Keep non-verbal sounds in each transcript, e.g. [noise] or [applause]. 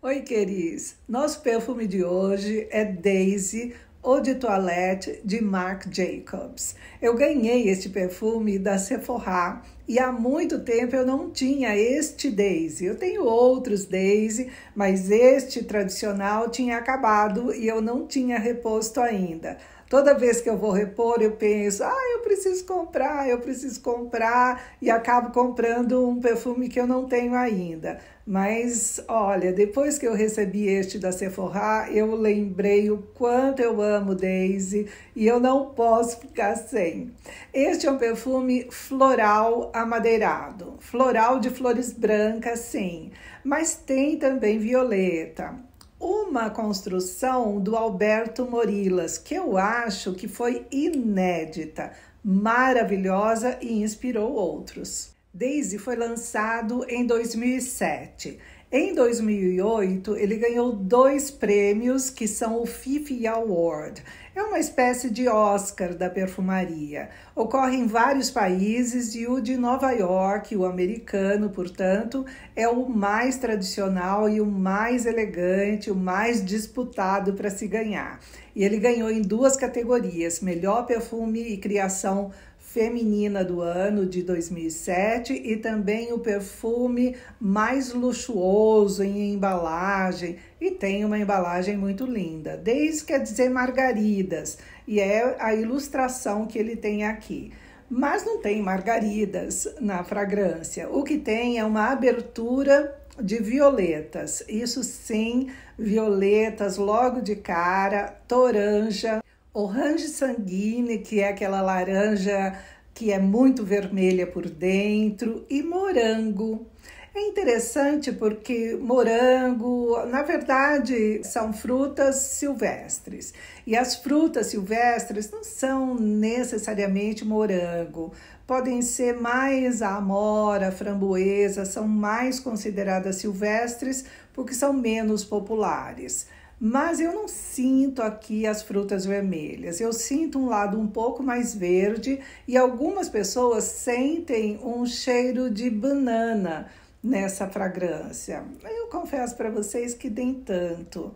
Oi, queridos! Nosso perfume de hoje é Daisy ou de Toilette de Marc Jacobs. Eu ganhei este perfume da Sephora e há muito tempo eu não tinha este Daisy. Eu tenho outros Daisy, mas este tradicional tinha acabado e eu não tinha reposto ainda. Toda vez que eu vou repor, eu penso, ah, eu preciso comprar, eu preciso comprar, e acabo comprando um perfume que eu não tenho ainda. Mas olha, depois que eu recebi este da Sephora, eu lembrei o quanto eu amo Daisy e eu não posso ficar sem. Este é um perfume floral amadeirado, floral de flores brancas, sim, mas tem também violeta uma construção do Alberto Morilas, que eu acho que foi inédita, maravilhosa e inspirou outros. Daisy foi lançado em 2007 em 2008, ele ganhou dois prêmios que são o Fifi Award. É uma espécie de Oscar da perfumaria. Ocorre em vários países e o de Nova York, o americano, portanto, é o mais tradicional e o mais elegante, o mais disputado para se ganhar. E ele ganhou em duas categorias: melhor perfume e criação Feminina do ano de 2007 e também o perfume mais luxuoso em embalagem e tem uma embalagem muito linda. Desde quer dizer margaridas e é a ilustração que ele tem aqui mas não tem margaridas na fragrância. O que tem é uma abertura de violetas. Isso sim, violetas logo de cara, toranja Orange sanguine que é aquela laranja que é muito vermelha por dentro, e morango. É interessante porque morango, na verdade, são frutas silvestres. E as frutas silvestres não são necessariamente morango. Podem ser mais a amora, a framboesa, são mais consideradas silvestres porque são menos populares mas eu não sinto aqui as frutas vermelhas. Eu sinto um lado um pouco mais verde e algumas pessoas sentem um cheiro de banana nessa fragrância. Eu confesso para vocês que nem tanto.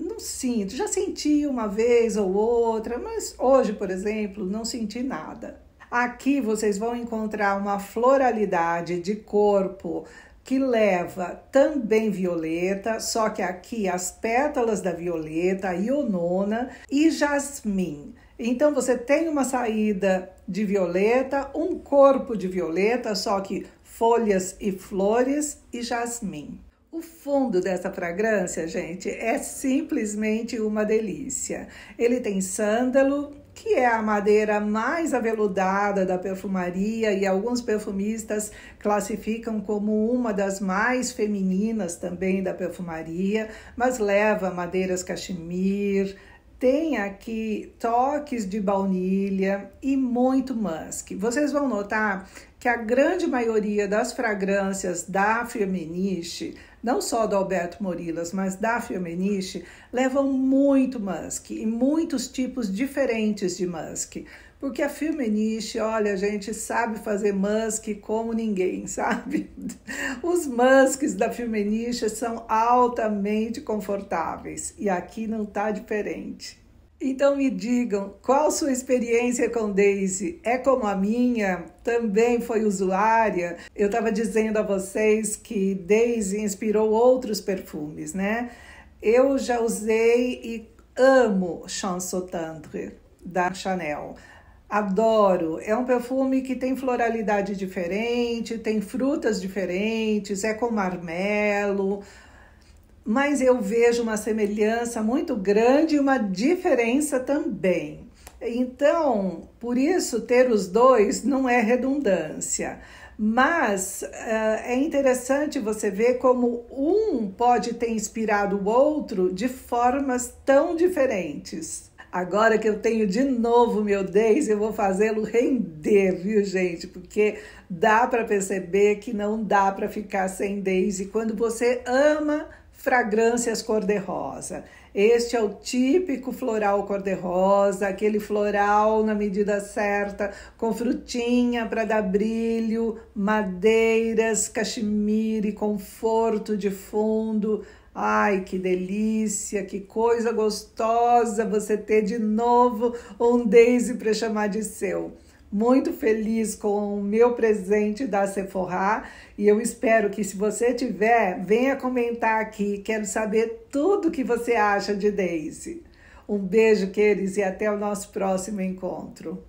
Não sinto, já senti uma vez ou outra, mas hoje, por exemplo, não senti nada. Aqui vocês vão encontrar uma floralidade de corpo que leva também violeta, só que aqui as pétalas da violeta, ionona e jasmim. Então você tem uma saída de violeta, um corpo de violeta, só que folhas e flores e jasmim. O fundo dessa fragrância, gente, é simplesmente uma delícia. Ele tem sândalo, que é a madeira mais aveludada da perfumaria e alguns perfumistas classificam como uma das mais femininas também da perfumaria, mas leva madeiras cachemir, tem aqui toques de baunilha e muito musk. Vocês vão notar que a grande maioria das fragrâncias da feministe não só do Alberto Morilas, mas da Fiumeniche, levam muito musk e muitos tipos diferentes de musk. Porque a Filmeniche, olha, a gente sabe fazer musk como ninguém, [laughs] sabe? Os musks da Filmeniche são altamente confortáveis e aqui não está diferente. Então me digam, qual sua experiência com Daisy? É como a minha? Também foi usuária? Eu estava dizendo a vocês que Daisy inspirou outros perfumes, né? Eu já usei e amo Chansotandre da Chanel. Adoro. É um perfume que tem floralidade diferente, tem frutas diferentes, é com marmelo mas eu vejo uma semelhança muito grande e uma diferença também. Então, por isso, ter os dois não é redundância. Mas uh, é interessante você ver como um pode ter inspirado o outro de formas tão diferentes. Agora que eu tenho de novo meu Days, eu vou fazê-lo render, viu, gente? Porque dá para perceber que não dá para ficar sem Days. E quando você ama fragrâncias cor-de-rosa, este é o típico floral cor-de-rosa, aquele floral na medida certa, com frutinha para dar brilho, madeiras, e conforto de fundo. Ai, que delícia, que coisa gostosa você ter de novo um Daisy para chamar de seu. Muito feliz com o meu presente da Sephora e eu espero que se você tiver, venha comentar aqui. Quero saber tudo que você acha de Daisy. Um beijo, queridos, e até o nosso próximo encontro.